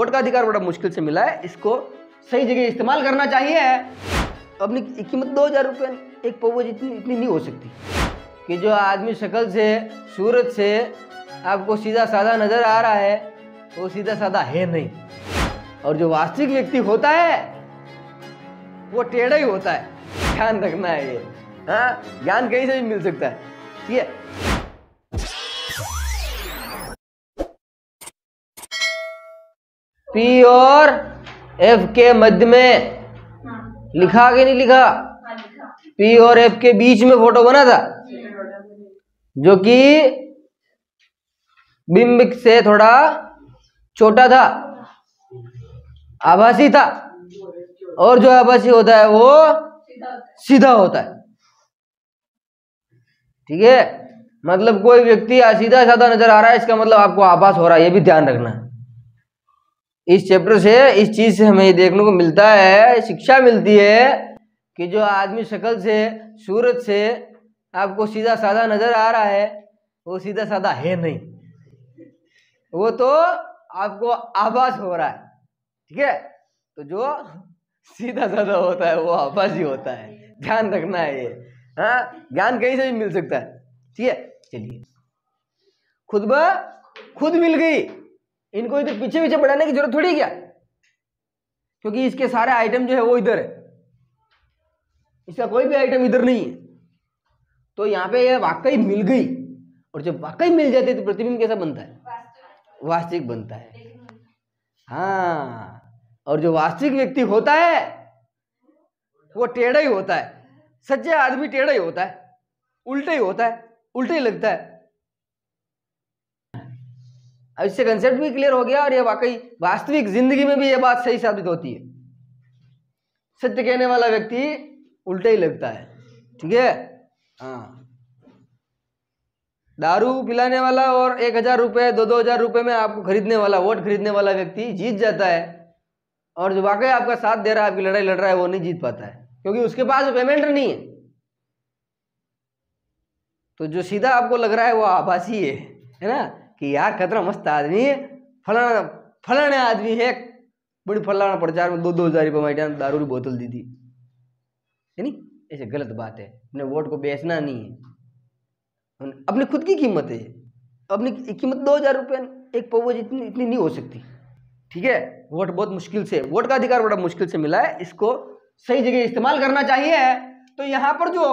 Vote का अधिकार बड़ा मुश्किल से मिला है इसको सही जगह इस्तेमाल करना चाहिए अपनी कीमत दो हज़ार रुपये एक पवो इतनी इतनी नहीं हो सकती कि जो आदमी शक्ल से सूरत से आपको सीधा साधा नज़र आ रहा है वो सीधा साधा है नहीं और जो वास्तविक व्यक्ति होता है वो टेढ़ा ही होता है ध्यान रखना है ये हाँ ज्ञान कहीं से भी मिल सकता है ठीक है पी और एफ के मध्य में हाँ। लिखा कि नहीं हाँ, लिखा पी और एफ के बीच में फोटो बना था जो कि बिंब से थोड़ा छोटा था आभासी था और जो आभासी होता है वो सीधा होता है ठीक है मतलब कोई व्यक्ति सीधा साधा नजर आ रहा है इसका मतलब आपको आभास हो रहा है ये भी ध्यान रखना है इस चैप्टर से इस चीज़ से हमें देखने को मिलता है शिक्षा मिलती है कि जो आदमी शक्ल से सूरत से आपको सीधा साधा नज़र आ रहा है वो सीधा साधा है नहीं वो तो आपको आभास हो रहा है ठीक है तो जो सीधा साधा होता है वो आभास ही होता है ध्यान रखना है ये हाँ ज्ञान कहीं से भी मिल सकता है ठीक है चलिए खुद ब खुद मिल गई इनको इधर तो पीछे पीछे बढ़ाने की जरूरत थोड़ी क्या क्योंकि इसके सारे आइटम जो है वो इधर है इसका कोई भी आइटम इधर नहीं है तो यहाँ पे यह वाकई मिल गई और जब वाकई मिल जाती है तो प्रतिबिंब कैसा बनता है वास्तविक बनता है हाँ और जो वास्तविक व्यक्ति होता है वो टेढ़ा ही होता है सच्चे आदमी टेढ़ा ही होता है उल्टा ही होता है उल्टा ही लगता है अब इससे कंसेप्ट भी क्लियर हो गया और ये वाकई वास्तविक जिंदगी में भी ये बात सही साबित होती है सत्य कहने वाला व्यक्ति उल्टा ही लगता है ठीक है हाँ दारू पिलाने वाला और एक हजार रुपये दो दो हजार रुपये में आपको खरीदने वाला वोट खरीदने वाला व्यक्ति जीत जाता है और जो वाकई आपका साथ दे रहा है आपकी लड़ाई लड़ रहा है वो नहीं जीत पाता है क्योंकि उसके पास पेमेंट नहीं है तो जो सीधा आपको लग रहा है वो आभासी है है ना कि यार खतरा मस्त आदमी है फलाना फलाने आदमी है बड़ी फलाना प्रचार में दो दो हज़ार रुपये मैडम दारू की बोतल दी थी है नी ऐसे गलत बात है अपने वोट को बेचना नहीं है अपनी खुद की कीमत है अपनी कीमत दो हज़ार रुपये एक पवो जितनी इतनी नहीं हो सकती ठीक है वोट बहुत मुश्किल से वोट का अधिकार बड़ा मुश्किल से मिला है इसको सही जगह इस्तेमाल करना चाहिए तो यहाँ पर जो